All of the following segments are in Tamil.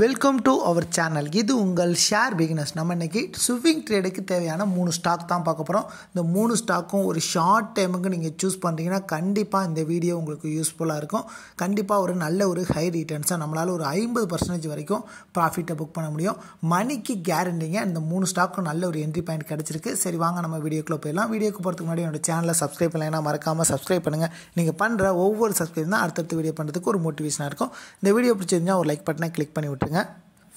வெல்கம் டு அவர் சேனல் இது உங்கள் ஷேர் பிகினஸ் நம்ம இன்றைக்கி ஸ்விஃபிங் ட்ரேடுக்கு தேவையான மூணு ஸ்டாக் தான் பார்க்க போகிறோம் இந்த மூணு ஸ்டாக்கும் ஒரு ஷார்ட் டைமுக்கு நீங்கள் சூஸ் பண்ணுறீங்கன்னா கண்டிப்பாக இந்த வீடியோ உங்களுக்கு யூஸ்ஃபுல்லாக இருக்கும் கண்டிப்பாக ஒரு நல்ல ஒரு ஹை ரிட்டர்ன்ஸாக நம்மளால் ஒரு ஐம்பது பர்சன்டேஜ் வரைக்கும் ப்ராஃபிட்டை புக் பண்ண முடியும் மணிக்கு கேரண்டிங்க இந்த மூணு ஸ்டாக்கும் நல்ல ஒரு என்ட்ரி பாயிண்ட் கிடச்சிருக்கு சரி வாங்க நம்ம வீடியோக்குள்ளே போயிடலாம் வீடியோக்கு போகிறதுக்கு முன்னாடி என்னோட சேனலை சப்ஸ்கிரைப் பண்ணலாம் மறக்காமல் சப்ஸ்கிரைப் பண்ணுங்கள் நீங்கள் பண்ணுற ஒவ்வொரு சப்ஸ்கிரைப் தான் அடுத்தடுத்த வீடியோ பண்ணுறதுக்கு ஒரு மோட்டிவேஷனாக இருக்கும் இந்த வீடியோ பிடிச்சிருந்தால் ஒரு லைக் பட்டனை கிளிக் பண்ணி dengan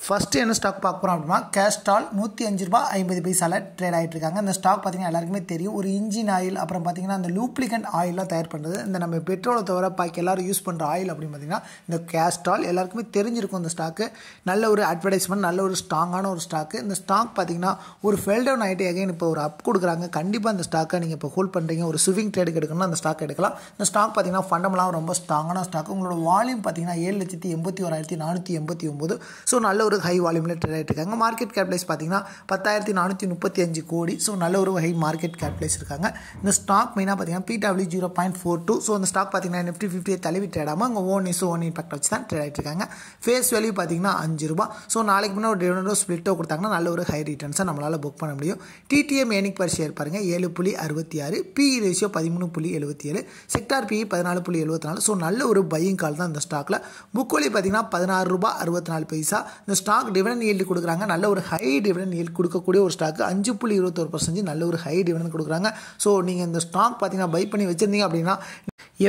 ஃபஸ்ட்டு என்ன ஸ்டாக் பார்க்க போகிறோம் அப்படின்னா கேஸ்ட்ரால் நூற்றி அஞ்சு ரூபா ஐம்பது பைசாவில் ட்ரேட் ஆகிட்டு இருக்காங்க அந்த ஸ்டாக் பார்த்திங்கன்னா எல்லாருக்குமே தெரியும் ஒரு இன்ஜின் ஆயில் அப்புறம் பார்த்திங்கன்னா அந்த லூப்ளிகண்ட் ஆயிலாக தயார் பண்ணுறது இந்த நம்ம பெட்ரோலை தவிர பாக்கி எல்லோரும் யூஸ் பண்ணுற ஆயில் அப்படின்னு பார்த்திங்கன்னா இந்த கேஸ்ட்ரால் எல்லாருக்குமே தெரிஞ்சிருக்கும் இந்த ஸ்டாக்கு நல்ல ஒரு அட்வர்டைஸ்மெண்ட் நல்ல ஒரு ஸ்ட்ராங்கான ஒரு ஸ்டாக்கு இந்த ஸ்டாக் பார்த்திங்கன்னா ஒரு ஃபெல்டவுன் ஆகிட்டு எகைன் இப்போ ஒரு அப் கொடுக்குறாங்க கண்டிப்பாக அந்த ஸ்டாக்கை நீங்கள் இப்போ ஹோல்ட் பண்ணுறீங்க ஒரு ஸ்விங் ட்ரேடுக்கு எடுக்கணும்னா அந்த ஸ்டாக் எடுக்கலாம் இந்த ஸ்டாக் பார்த்திங்கன்னா ஃபண்டமெல்லாம் ரொம்ப ஸ்ட்ராங்கான ஸ்டாக் உங்களோட வால்யூம் பார்த்திங்கன்னா ஏழு லட்சத்தி எண்பத்தி ஓராயிரத்தி நானூற்றி எண்பத்தி ஒம்பது ஸோ நல்ல ஒரு ஒரு ஹை வால்யூமில் ட்ரேட் ஆகிட்டுருக்காங்க மார்க்கெட் கேப்லைஸ் பார்த்திங்கன்னா பத்தாயிரத்தி நானூற்றி முப்பத்தி அஞ்சு கோடி ஸோ நல்ல ஒரு ஹை மார்க்கெட் கேப்லைஸ் இருக்காங்க இந்த ஸ்டாக் மெயினாக பார்த்திங்கன்னா PW zero point four two so அந்த ஸ்டாக் பார்த்திங்கன்னா நிஃப்டி ஃபிஃப்டியை தழுவி ட்ரேடாமல் அங்கே ஓன் இஸ் ஓன் இம்பாக்ட் வச்சு தான் ட்ரேட் ஆகிட்டுருக்காங்க ஃபேஸ் வேல்யூ பார்த்திங்கன்னா அஞ்சு ரூபா ஸோ நாளைக்கு முன்னாடி ஒரு டிவிடோ ஸ்ப்ளிட்டோ கொடுத்தாங்கன்னா நல்ல ஒரு ஹை ரிட்டர்ன்ஸை நம்மளால் புக் பண்ண முடியும் டிடிஎம் ஏனிக் பர் ஷேர் பாருங்கள் ஏழு புள்ளி அறுபத்தி ஆறு பி ரேஷியோ e பதிமூணு புள்ளி எழுபத்தி ஏழு செக்டார் பி e பதினாலு புள்ளி எழுபத்தி நாலு ஸோ நல்ல ஒரு பையிங் கால் தான் இந்த ஸ்டாக்கில் புக் வழி பார்த்திங்கன்னா பதினாறு ரூபா அறுபத்தி நாலு பைசா இந்த ஸ்டாக் டிவிடன் ஈல்டு கொடுக்குறாங்க நல்ல ஒரு ஹை டிவிடன் ஈல்டு கொடுக்கக்கூடிய ஒரு ஸ்டாக்கு அஞ்சு புள்ளி இருபத்தொரு பர்சன்டேஜ் நல்ல ஒரு ஹை டிவிடன் கொடுக்குறாங்க ஸோ நீங்கள் இந்த ஸ்டாக் பார்த்தீங்கன்னா பை பண்ணி வச்சுருந்தீங்க அப்படின்னா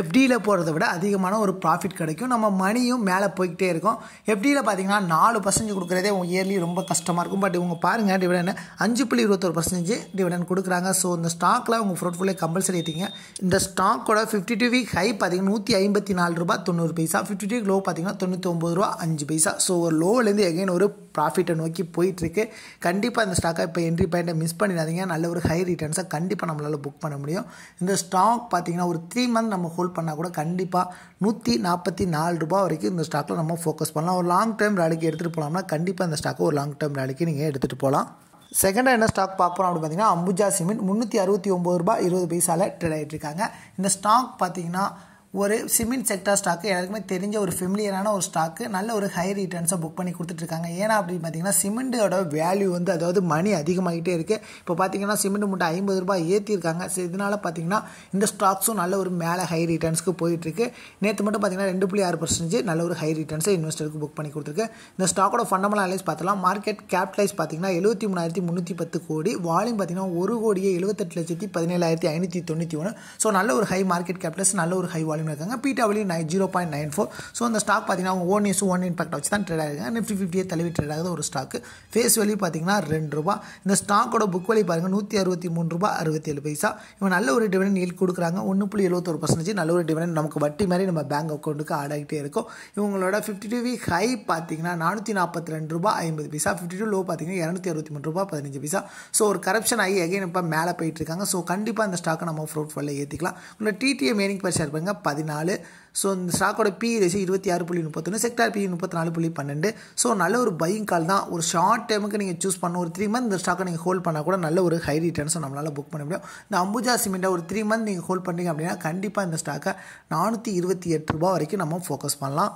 எஃப்டியில் போகிறத விட அதிகமான ஒரு ப்ராஃபிட் கிடைக்கும் நம்ம மணியும் மேலே போய்கிட்டே இருக்கும் எஃப்டியில் பார்த்தீங்கன்னா நாலு பர்சன்டேஜ் கொடுக்குறதே உங்கள் இயர்லி ரொம்ப கஷ்டமாக இருக்கும் பட் இவங்க பாருங்கள் டிவிடன் அஞ்சு புள்ளி இருபத்தொரு பர்சன்டேஜ் டிவிடன் கொடுக்குறாங்க ஸோ இந்த ஸ்டாக்கில் உங்கள் போர்ட்ஃபோலியோ கம்பல்சரி எடுத்தீங்க இந்த ஸ்டாக்கோட ஃபிஃப்டி டூ வீக் ஹை பார்த்தீங்கன்னா நூற்றி ஐம்பத்தி நாலு ரூபா தொண்ணூறு பைசா ஃபிஃப்டி டூ லோ பார்த்தீங்கன்னா தொண்ணூற்றி ஒம்பது ரூபா அஞ்சு பைசா ஸோ ஒரு லோலேருந்து எகைன் ஒரு ப்ராஃபிட்டை நோக்கி போயிட்டுருக்கு கண்டிப்பாக இந்த ஸ்டாக்கை இப்போ என்ட்ரி பாயிண்ட்டை மிஸ் பண்ணிடாதீங்க நல்ல ஒரு ஹை ரிட்டர்ன்ஸை கண்டிப்பாக நம்மளால் புக் பண்ண முடியும் இந்த ஸ்டாக் பார்த்திங்கன்னா ஒரு த்ரீ மந்த் நம்ம ஹோல்ட் பண்ணால் கூட கண்டிப்பாக நூற்றி நாற்பத்தி நாலு ரூபா வரைக்கும் இந்த ஸ்டாக்கில் நம்ம ஃபோக்கஸ் பண்ணலாம் ஒரு லாங் டேர்ம் ரேலிக்கு எடுத்துகிட்டு போகலாம்னா கண்டிப்பாக இந்த ஸ்டாக்கை ஒரு லாங் டேர்ம் ரேலிக்கு நீங்கள் எடுத்துகிட்டு போகலாம் செகண்டாக என்ன ஸ்டாக் பார்க்குறோம் அப்படின்னு பார்த்தீங்கன்னா அம்புஜா சிமெண்ட் முந்நூற்றி அறுபத்தி ஒம்பது ரூபா இருபது பைசாவில் ட்ரேட் ஆகிட்டு இருக்காங்க இந்த ஸ்டாக் பார்த்திங்கன்னா ஒரு சிமெண்ட் செக்டர் ஸ்டாக்கு எல்லாருக்குமே தெரிஞ்ச ஒரு ஃபெமிலியரான ஒரு ஸ்டாக்கு நல்ல ஒரு ஹை ரிட்டர்ன்ஸை புக் பண்ணி கொடுத்துட்ருக்காங்க ஏன்னா அப்படின்னு பார்த்தீங்கன்னா சிமெண்ட்டோட வேல்யூ வந்து அதாவது மணி அதிகமாகிட்டே இருக்குது இப்போ பார்த்தீங்கன்னா சிமெண்ட் மூட்டை ஐம்பது ரூபாய் ஏற்றிருக்காங்க ஸோ இதனால் பார்த்தீங்கன்னா இந்த ஸ்டாக்ஸும் நல்ல ஒரு மேலே ஹை ரிட்டர்ன்ஸ்க்கு போயிட்டுருக்கு நேற்று மட்டும் பார்த்தீங்கன்னா ரெண்டு புள்ளி ஆறு பர்சன்டேஜ் நல்ல ஒரு ஹை ரிட்டர்ன்ஸை இன்வெஸ்டருக்கு புக் பண்ணி கொடுத்துருக்கு இந்த ஸ்டாக்கோட ஃபண்டமெண்டல் அனலைஸ் பார்த்தலாம் மார்க்கெட் கேபிட்டலைஸ் பார்த்தீங்கன்னா எழுபத்தி மூணாயிரத்தி முந்நூற்றி பத்து கோடி வால்யூம் பார்த்தீங்கன்னா ஒரு கோடியே எழுபத்தெட்டு லட்சத்தி பதினேழாயிரத்தி ஐநூற்றி தொண்ணூற்றி ஒன்று ஸோ நல்ல ஒரு ஹை மார்க்கெட் கேபிட்டல்ஸ் நல்ல ஒரு ஹை வால்யூம் இருக்காங்க P PW nine zero point nine four so அந்த ஸ்டாக் பார்த்தீங்கன்னா அவங்க ஓன் இஸ் ஒன் இம்பாக்ட் வச்சு தான் ட்ரேட் ஆகிருக்காங்க நிஃப்டி ஃபிஃப்டியை தள்ளி ட்ரேட் ஆகுது ஒரு ஸ்டாக்கு ஃபேஸ் வேல்யூ பார்த்தீங்கன்னா ரெண்டு ரூபா இந்த ஸ்டாக்கோட புக் வழி பாருங்கள் நூற்றி அறுபத்தி மூணு ரூபா அறுபத்தி ஏழு பைசா இவன் நல்ல ஒரு டிவிடன் ஈல்ட் கொடுக்குறாங்க ஒன்று புள்ளி எழுபத்தொரு பர்சன்டேஜ் நல்ல ஒரு டிவிடன் நமக்கு வட்டி மாதிரி நம்ம பேங்க் அக்கௌண்ட்டுக்கு ஆட் ஆகிட்டே இருக்கும் இவங்களோட ஃபிஃப்டி டூ வீக் ஹை பார்த்தீங்கன்னா நானூற்றி நாற்பத்தி ரெண்டு ரூபா ஐம்பது பைசா ஃபிஃப்டி டூ லோ பார்த்தீங்கன்னா இரநூத்தி அறுபத்தி மூணு ரூபா பதினஞ்சு பைசா ஸோ ஒரு கரப்ஷன் ஆகி அகைன் இப்போ மேலே போயிட்டு இருக்காங்க ஸோ கண்டிப்பாக அந்த ஸ்டாக்கை நம்ம ஃப்ரூட் ஃபுல்லாக ஏற்றிக்கலாம் உங்களோட டிடிஎம் மேனிங் பர்ஷர் பாருங்க பதினாலு ஸோ இந்த ஸ்டாக்கோட பி ரேஷியோ இருபத்தி ஆறு புள்ளி முப்பத்தொன்று செக்டார் பி முப்பத்தி நாலு புள்ளி பன்னெண்டு ஸோ நல்ல ஒரு பையிங் கால் தான் ஒரு ஷார்ட் டைமுக்கு நீங்கள் சூஸ் பண்ண ஒரு த்ரீ மந்த் இந்த ஸ்டாக்கை நீங்கள் ஹோல்ட் பண்ணால் கூட நல்ல ஒரு ஹை ரிட்டர்ன்ஸும் நம்மளால் புக் பண்ண முடியும் இந்த அம்புஜா சிமெண்ட்டை ஒரு த்ரீ மந்த் நீங்கள் ஹோல்ட் பண்ணுறீங்க அப்படின்னா கண்டிப்பாக இந்த ஸ்டாக்கை நானூற்றி இருபத்தி எட்டு ரூபா வரைக்கும் நம்ம ஃபோக்கஸ் பண்ணலாம்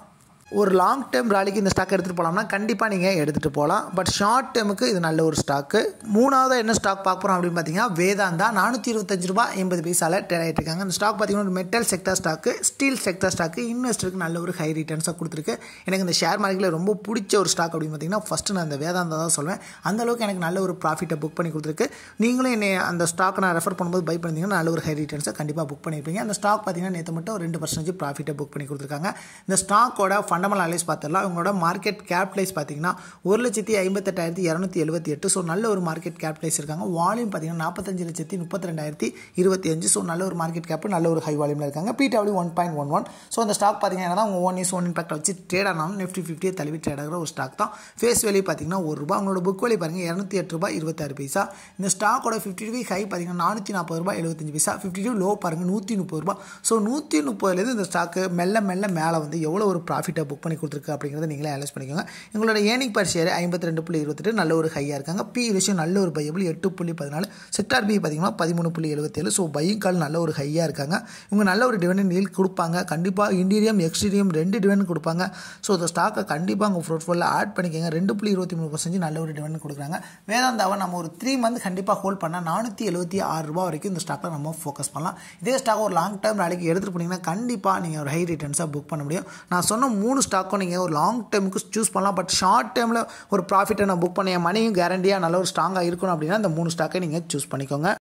ஒரு லாங் டேர்ம் ராலிக்கு இந்த ஸ்டாக் எடுத்துகிட்டு போகலாம்னா கண்டிப்பாக நீங்கள் எடுத்துகிட்டு போகலாம் பட் ஷார்ட் டேர்முக்கு இது நல்ல ஒரு ஸ்டாக்கு மூணாவது என்ன ஸ்டாக் பார்க்க போகிறோம் அப்படின்னு பார்த்தீங்கன்னா வேதாந்தா நானூற்றி இருபத்தஞ்சு ரூபாய் எண்பது பைசாவில் ட்ரேட் ஆகிட்டு இருக்காங்க அந்த ஸ்டாக் பார்த்தீங்கன்னா metal sector stock steel sector stock இன்வெஸ்டருக்கு நல்ல ஒரு ஹை ரிட்டர்ன்ஸாக கொடுத்துருக்கு எனக்கு இந்த ஷேர் மார்க்கெட்டில் ரொம்ப பிடிச்ச ஒரு ஸ்டாக் அப்படின்னு பார்த்தீங்கன்னா ஃபஸ்ட்டு நான் இந்த வேதாந்தா தான் சொல்வேன் அந்தளவுக்கு எனக்கு நல்ல ஒரு ப்ராஃபிட்டை புக் பண்ணி கொடுத்துருக்கு நீங்களும் என்னை அந்த ஸ்டாக்கை நான் ரெஃபர் பண்ணும்போது பை பண்ணிங்கன்னா நல்ல ஒரு ஹை ரிட்டர்ன்ஸை கண்டிப்பாக புக் பண்ணியிருப்பீங்க அந்த ஸ்டாக் பார்த்தீங்கன்னா நேற்று மட்டும் ரெண்டு பர்சன்டேஜ் ப்ராஃபிட்டை புக் பண்ணி கொடுத்துருக்காங்க இந்த ஸ்டாக்கோட ஃபண்டமெண்டல் அனலைஸ் பார்த்துடலாம் இவங்களோட மார்க்கெட் கேப்டைஸ் பார்த்தீங்கன்னா ஒரு லட்சத்தி ஐம்பத்தெட்டாயிரத்தி இரநூத்தி எழுபத்தி எட்டு ஸோ நல்ல ஒரு மார்க்கெட் கேப்டைஸ் இருக்காங்க வால்யூம் பார்த்தீங்கன்னா நாற்பத்தஞ்சு லட்சத்தி முப்பத்தி ரெண்டாயிரத்தி இருபத்தி அஞ்சு ஸோ நல்ல ஒரு மார்க்கெட் கேப் நல்ல ஒரு ஹை வால்யூமில் இருக்காங்க PW one point one one so அந்த ஸ்டாக் பார்த்தீங்கன்னா தான் ஒன் இஸ் ஒன் இம்பாக்ட் வச்சு ட்ரேட் ஆனாலும் நிஃப்டி ஃபிஃப்டியை தழுவி ட்ரேட் ஆகிற ஒரு ஸ்டாக் தான் ஃபேஸ் வேல்யூ பார்த்தீங்கன்னா ஒரு ரூபா அவங்களோட புக் வேல்யூ பாருங்கள் இரநூத்தி எட்டு ரூபாய் இருபத்தாறு பைசா இந்த ஸ்டாக்கோட ஃபிஃப்டி டூ ஹை பார்த்தீங்கன்னா நானூற்றி நாற்பது ரூபாய் எழுபத்தஞ்சு பைசா ஃபிஃப்டி டூ லோ பாருங்கள் நூற்றி முப்பது ரூபா ஸோ நூற்றி முப்பதுலேருந்து இந்த ஸ்டாக்கு மெல்ல மெல்ல மேலே வந்து எவ்வளோ ஒரு ப்ராஃபிட்டபிள் புக் பண்ணி கொடுத்துருக்கு அப்படிங்கிறத நீங்களே அலைஸ் பண்ணிக்கோங்க எங்களோட ஏனிங் பர் ஷேர் ஐம்பத்தி ரெண்டு புள்ளி இருபத்தெட்டு நல்ல ஒரு ஹையாக இருக்காங்க பி ரேஷியோ நல்ல ஒரு பையபிள் எட்டு புள்ளி பதினாலு செட்டார்பி பி பார்த்திங்கன்னா பதிமூணு புள்ளி எழுபத்தேழு ஸோ பையும் கால் நல்ல ஒரு ஹையாக இருக்காங்க இவங்க நல்ல ஒரு டிவெண்ட் நீல் கொடுப்பாங்க கண்டிப்பாக இன்டீரியம் எக்ஸ்டீரியம் ரெண்டு டிவெண்ட் கொடுப்பாங்க ஸோ இந்த ஸ்டாக்கை கண்டிப்பாக உங்கள் போர்ட்ஃபோலியில் ஆட் பண்ணிக்கோங்க ரெண்டு புள்ளி இருபத்தி மூணு பர்சன்ட் நல்ல ஒரு டிவெண்ட் கொடுக்குறாங்க வேதாந்தாவை நம்ம ஒரு த்ரீ மந்த் கண்டிப்பாக ஹோல்ட் பண்ணால் நானூற்றி எழுபத்தி ஆறு ரூபா வரைக்கும் இந்த ஸ்டாக்கில் நம்ம ஃபோக்கஸ் பண்ணலாம் இதே ஸ்டாக் ஒரு லாங் டைம் நாளைக்கு எடுத்துகிட்டு போனீங்கன்னா கண்டிப்பாக நீங்கள் ஒரு ஹை ரிட்டர்ன்ஸாக புக் பண்ண முடியும் நான் சொன்ன மூணு மூணு ஸ்டாக்கும் நீங்கள் ஒரு லாங் டைமுக்கு சூஸ் பண்ணலாம் பட் ஷார்ட் டைமில் ஒரு ப்ராஃபிட்டை நான் புக் பண்ண என் மணியும் கேரண்டியாக நல்ல ஒரு ஸ்ட்ராங்காக இருக்கணும் அப்படின்னா அந்த மூணு ஸ்டாக்கை நீங்கள் சூஸ் பண்ணிக்கோங்க